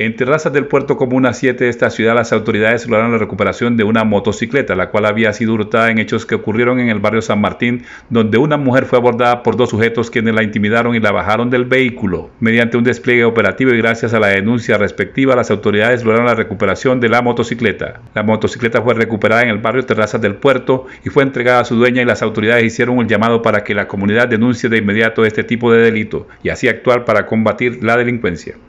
En terrazas del puerto comuna 7 de esta ciudad, las autoridades lograron la recuperación de una motocicleta, la cual había sido hurtada en hechos que ocurrieron en el barrio San Martín, donde una mujer fue abordada por dos sujetos quienes la intimidaron y la bajaron del vehículo. Mediante un despliegue operativo y gracias a la denuncia respectiva, las autoridades lograron la recuperación de la motocicleta. La motocicleta fue recuperada en el barrio Terrazas del Puerto y fue entregada a su dueña y las autoridades hicieron un llamado para que la comunidad denuncie de inmediato este tipo de delito y así actuar para combatir la delincuencia.